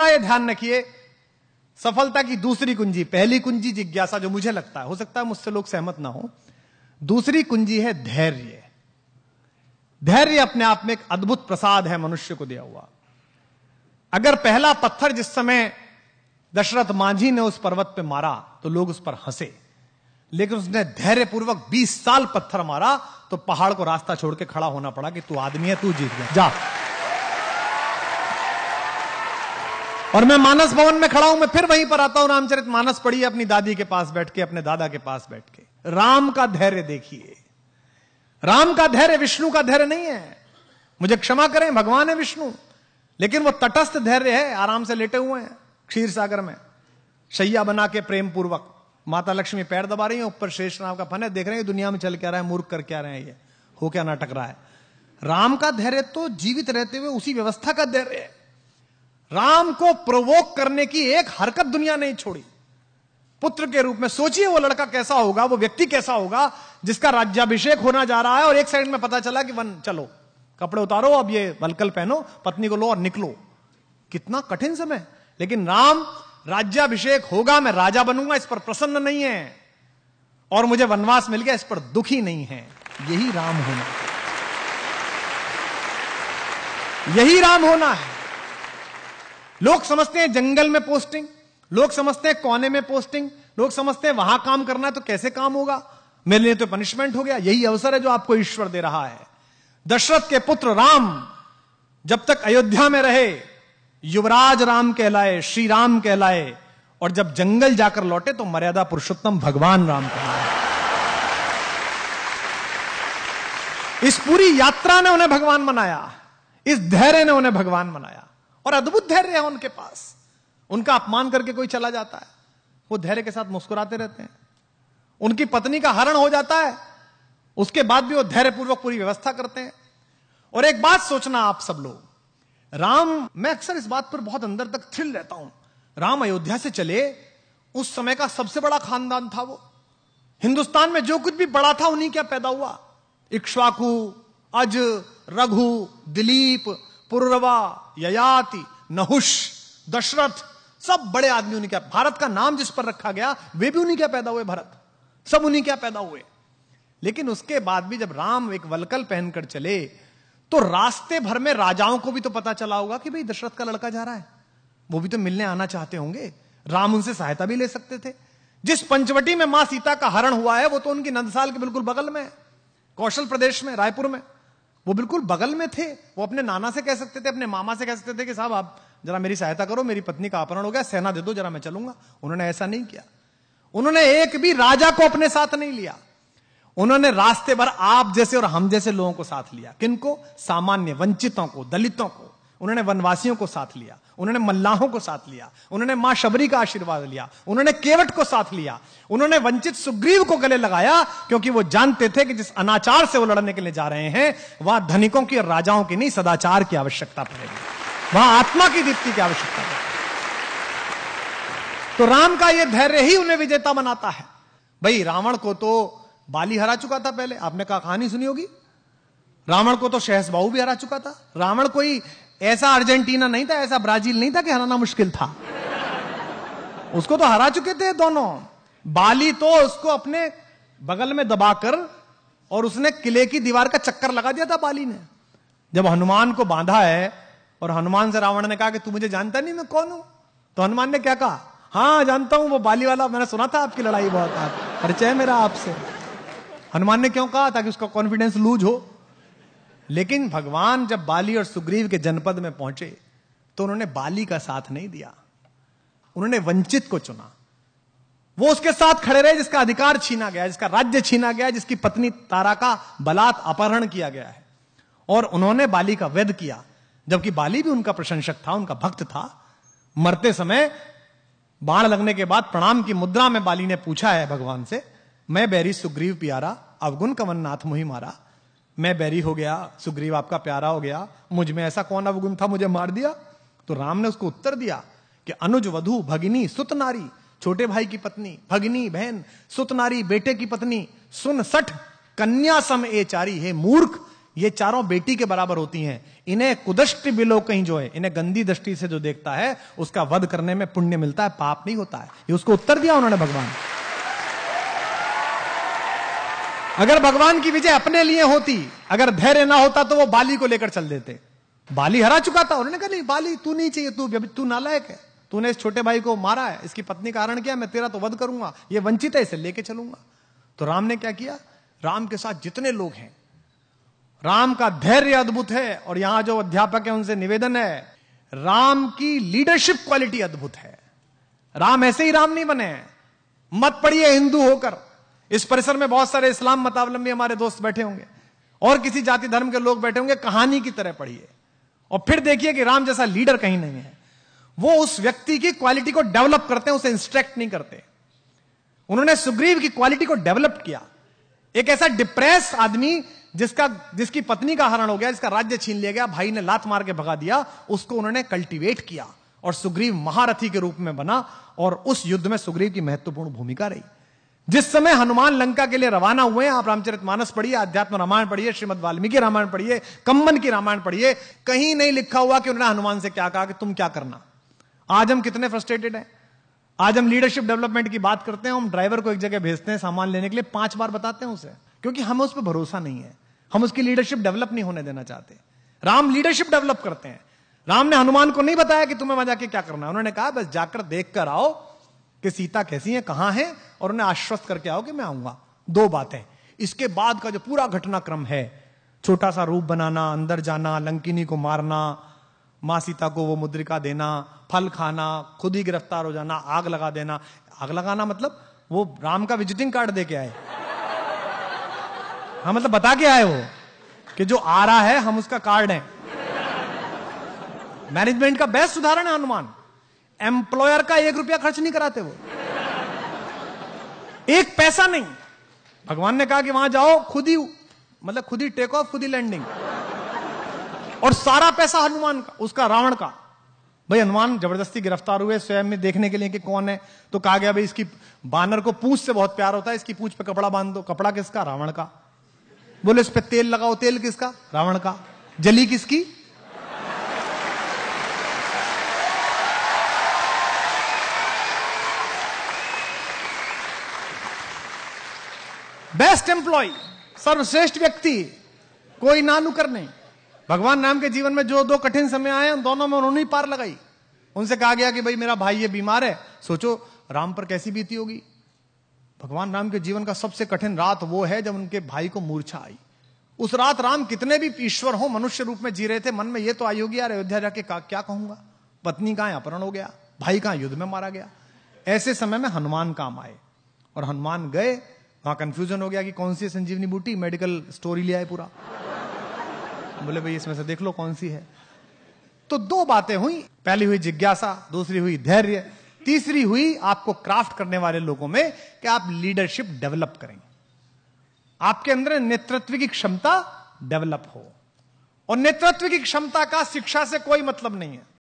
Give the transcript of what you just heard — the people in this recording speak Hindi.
ध्यान रखिए सफलता की दूसरी कुंजी पहली कुंजी जिज्ञासा जो मुझे लगता है हो सकता है मुझसे लोग सहमत ना हो दूसरी कुंजी है धैर्य धैर्य अपने आप में एक अद्भुत प्रसाद है मनुष्य को दिया हुआ अगर पहला पत्थर जिस समय दशरथ मांझी ने उस पर्वत पे मारा तो लोग उस पर हंसे लेकिन उसने धैर्यपूर्वक 20 साल पत्थर मारा तो पहाड़ को रास्ता छोड़ के खड़ा होना पड़ा कि तू आदमी है तू जीत गया जा और मैं मानस भवन में खड़ा हूं मैं फिर वहीं पर आता हूं रामचरित मानस पढ़िए अपनी दादी के पास बैठ के अपने दादा के पास बैठ के राम का धैर्य देखिए राम का धैर्य विष्णु का धैर्य नहीं है मुझे क्षमा करें भगवान है विष्णु लेकिन वो तटस्थ धैर्य है आराम से लेटे हुए हैं क्षीर सागर में शैया बना के प्रेम पूर्वक माता लक्ष्मी पैर दबा रही है ऊपर शेष राम का फन है देख रहे हैं दुनिया में चल क्या रहा है मूर्ख कर क्या रहे हैं ये हो क्या नाटक रहा है राम का धैर्य तो जीवित रहते हुए उसी व्यवस्था का धैर्य है राम को प्रवोक करने की एक हरकत दुनिया नहीं छोड़ी पुत्र के रूप में सोचिए वो लड़का कैसा होगा वो व्यक्ति कैसा होगा जिसका राज्याभिषेक होना जा रहा है और एक सेकंड में पता चला कि वन चलो कपड़े उतारो अब ये वलकल पहनो पत्नी को लो और निकलो कितना कठिन समय लेकिन राम राज्याभिषेक होगा मैं राजा बनूंगा इस पर प्रसन्न नहीं है और मुझे वनवास मिल गया इस पर दुखी नहीं है यही राम होना यही राम होना है लोग समझते हैं जंगल में पोस्टिंग लोग समझते हैं कोने में पोस्टिंग लोग समझते हैं वहां काम करना है तो कैसे काम होगा मेरे लिए तो पनिशमेंट हो गया यही अवसर है जो आपको ईश्वर दे रहा है दशरथ के पुत्र राम जब तक अयोध्या में रहे युवराज राम कहलाए श्री राम कहलाए और जब जंगल जाकर लौटे तो मर्यादा पुरुषोत्तम भगवान राम कहलाए इस पूरी यात्रा ने उन्हें भगवान बनाया इस धैर्य ने उन्हें भगवान बनाया और अद्भुत धैर्य है उनके पास उनका अपमान करके कोई चला जाता है वो धैर्य के साथ मुस्कुराते रहते हैं उनकी पत्नी का हरण हो जाता है उसके बाद भी वो धैर्यपूर्वक पूरी व्यवस्था करते हैं और एक बात सोचना आप सब लोग राम मैं अक्सर इस बात पर बहुत अंदर तक थ्रिल रहता हूं राम अयोध्या से चले उस समय का सबसे बड़ा खानदान था वो हिंदुस्तान में जो कुछ भी बड़ा था उन्हीं क्या पैदा हुआ इक्श्वाकू अज रघु दिलीप पुर्रवा ययाति नहुष दशरथ सब बड़े आदमी उन्हीं क्या भारत का नाम जिस पर रखा गया वे भी उन्हीं क्या पैदा हुए भारत सब उन्हीं क्या पैदा हुए लेकिन उसके बाद भी जब राम एक वलकल पहनकर चले तो रास्ते भर में राजाओं को भी तो पता चला होगा कि भाई दशरथ का लड़का जा रहा है वो भी तो मिलने आना चाहते होंगे राम उनसे सहायता भी ले सकते थे जिस पंचवटी में मां सीता का हरण हुआ है वो तो उनकी नंदसाल के बिल्कुल बगल में कौशल प्रदेश में रायपुर में वो बिल्कुल बगल में थे वो अपने नाना से कह सकते थे अपने मामा से कह सकते थे कि साहब आप जरा मेरी सहायता करो मेरी पत्नी का अपहरण हो गया सेना दे दो जरा मैं चलूंगा उन्होंने ऐसा नहीं किया उन्होंने एक भी राजा को अपने साथ नहीं लिया उन्होंने रास्ते भर आप जैसे और हम जैसे लोगों को साथ लिया किनको सामान्य वंचितों को दलितों को उन्होंने वनवासियों को साथ लिया उन्होंने मल्लाहों को साथ लिया उन्होंने मां शबरी का आशीर्वाद लिया उन्होंने केवट को साथ लिया उन्होंने वंचित सुग्रीव को गले लगाया क्योंकि वो जानते थे कि जिस अनाचार से वो लड़ने के लिए जा रहे हैं वहां धनिकों की और राजाओं की नहीं सदाचार की आवश्यकता पड़ेगी वहां आत्मा की दीप्ति की आवश्यकता तो राम का यह धैर्य ही उन्हें विजेता बनाता है भाई रावण को तो बाली हरा चुका था पहले आपने कहा कहानी सुनी होगी रावण को तो शहस बाहू भी हरा चुका था रावण कोई ऐसा अर्जेंटीना नहीं था ऐसा ब्राजील नहीं था कि हराना मुश्किल था उसको तो हरा चुके थे दोनों बाली तो उसको अपने बगल में दबाकर और उसने किले की दीवार का चक्कर लगा दिया था बाली ने जब हनुमान को बांधा है और हनुमान से रावण ने कहा कि तू मुझे जानता नहीं मैं कौन हूं तो हनुमान ने क्या कहा हाँ जानता हूं वो बाली वाला मैंने सुना था आपकी लड़ाई बहुत परिचय मेरा आपसे हनुमान ने क्यों कहा ताकि उसका कॉन्फिडेंस लूज हो लेकिन भगवान जब बाली और सुग्रीव के जनपद में पहुंचे तो उन्होंने बाली का साथ नहीं दिया उन्होंने वंचित को चुना वो उसके साथ खड़े रहे जिसका अधिकार छीना गया जिसका राज्य छीना गया जिसकी पत्नी तारा का बलात् अपहरण किया गया है और उन्होंने बाली का वैध किया जबकि बाली भी उनका प्रशंसक था उनका भक्त था मरते समय बाण लगने के बाद प्रणाम की मुद्रा में बाली ने पूछा है भगवान से मैं बैरी सुग्रीव प्यारा अवगुण कवन नाथ मुहि मारा मैं बैरी हो गया सुग्रीव आपका प्यारा हो गया मुझ में ऐसा कौन अवगुण था मुझे मार दिया तो राम ने उसको उत्तर दिया कि अनुज वधु भगिनी सुत नारी छोटे भाई की पत्नी भगिनी बहन सुत नारी बेटे की पत्नी सुन सठ कन्या सम ए चारी हे मूर्ख ये चारों बेटी के बराबर होती हैं इन्हें कुदृष्टि बिलो कहीं जो है इन्हें गंदी दृष्टि से जो देखता है उसका वध करने में पुण्य मिलता है पाप नहीं होता है ये उसको उत्तर दिया उन्होंने भगवान अगर भगवान की विजय अपने लिए होती अगर धैर्य ना होता तो वो बाली को लेकर चल देते बाली हरा चुका था उन्होंने कहा नहीं बाली तू नहीं चाहिए तू तू नालायक है तूने इस छोटे भाई को मारा है इसकी पत्नी का कारण क्या मैं तेरा तो वध करूंगा ये वंचित है इसे लेके चलूंगा तो राम ने क्या किया राम के साथ जितने लोग हैं राम का धैर्य अद्भुत है और यहां जो अध्यापक है उनसे निवेदन है राम की लीडरशिप क्वालिटी अद्भुत है राम ऐसे ही राम नहीं बने मत पड़िए हिंदू होकर इस परिसर में बहुत सारे इस्लाम मतावलंबी हमारे दोस्त बैठे होंगे और किसी जाति धर्म के लोग बैठे होंगे कहानी की तरह पढ़िए और फिर देखिए कि राम जैसा लीडर कहीं नहीं है वो उस व्यक्ति की क्वालिटी को डेवलप करते हैं उसे इंस्ट्रक्ट नहीं करते उन्होंने सुग्रीव की क्वालिटी को डेवलप किया एक ऐसा डिप्रेस आदमी जिसका जिसकी पत्नी का हरण हो गया जिसका राज्य छीन लिया गया भाई ने लात मार के भगा दिया उसको उन्होंने कल्टीवेट किया और सुग्रीव महारथी के रूप में बना और उस युद्ध में सुग्रीव की महत्वपूर्ण भूमिका रही जिस समय हनुमान लंका के लिए रवाना हुए आप रामचरित मानस पढ़िए अध्यात्म रामायण पढ़िए श्रीमद वाल्मीकि रामायण पढ़िए कम्बन की रामायण पढ़िए कहीं नहीं लिखा हुआ कि उन्होंने हनुमान से क्या कहा कि तुम क्या करना आज हम कितने फ्रस्ट्रेटेड हैं आज हम लीडरशिप डेवलपमेंट की बात करते हैं हम ड्राइवर को एक जगह भेजते हैं सामान लेने के लिए पांच बार बताते हैं उसे क्योंकि हमें उस पर भरोसा नहीं है हम उसकी लीडरशिप डेवलप नहीं होने देना चाहते राम लीडरशिप डेवलप करते हैं राम ने हनुमान को नहीं बताया कि तुम्हें मजा के क्या करना है उन्होंने कहा बस जाकर देख कर आओ कि सीता कैसी है कहां है और उन्हें आश्वस्त करके आओ कि मैं आऊंगा दो बातें इसके बाद का जो पूरा घटनाक्रम है छोटा सा रूप बनाना अंदर जाना लंकिनी को मारना मां सीता को वो मुद्रिका देना फल खाना खुद ही गिरफ्तार हो जाना आग लगा देना आग लगाना मतलब वो राम का विजिटिंग कार्ड दे के आए हाँ मतलब बता के आए वो कि जो आ रहा है हम उसका कार्ड है मैनेजमेंट का बेस्ट उदाहरण है हनुमान एम्प्लॉयर का एक रुपया खर्च नहीं कराते वो एक पैसा नहीं भगवान ने कहा कि वहां जाओ खुद ही मतलब खुद ही टेक ऑफ खुद ही लैंडिंग और सारा पैसा हनुमान का उसका रावण का भाई हनुमान जबरदस्ती गिरफ्तार हुए स्वयं में देखने के लिए कि कौन है तो कहा गया भाई इसकी बानर को पूछ से बहुत प्यार होता है इसकी पूछ पे कपड़ा बांध दो कपड़ा किसका रावण का बोले इस पे तेल लगाओ तेल किसका रावण का जली किसकी बेस्ट एम्प्लॉय सर्वश्रेष्ठ व्यक्ति कोई नानुकर नहीं भगवान राम के जीवन में जो दो कठिन समय आए उन दोनों में उन्होंने पार लगाई उनसे कहा गया कि भाई मेरा भाई ये बीमार है सोचो राम पर कैसी बीती होगी भगवान राम के जीवन का सबसे कठिन रात वो है जब उनके भाई को मूर्छा आई उस रात राम कितने भी ईश्वर हो मनुष्य रूप में जी रहे थे मन में ये तो आई होगी यार अयोध्या जाके क्या कहूंगा पत्नी का अपहरण हो गया भाई का युद्ध में मारा गया ऐसे समय में हनुमान काम आए और हनुमान गए वहां कंफ्यूजन हो गया कि कौन सी संजीवनी बूटी मेडिकल स्टोरी लिया है पूरा बोले भाई इसमें से देख लो कौन सी है तो दो बातें हुई पहली हुई जिज्ञासा दूसरी हुई धैर्य तीसरी हुई आपको क्राफ्ट करने वाले लोगों में कि आप लीडरशिप डेवलप करें आपके अंदर नेतृत्व की क्षमता डेवलप हो और नेतृत्व की क्षमता का शिक्षा से कोई मतलब नहीं है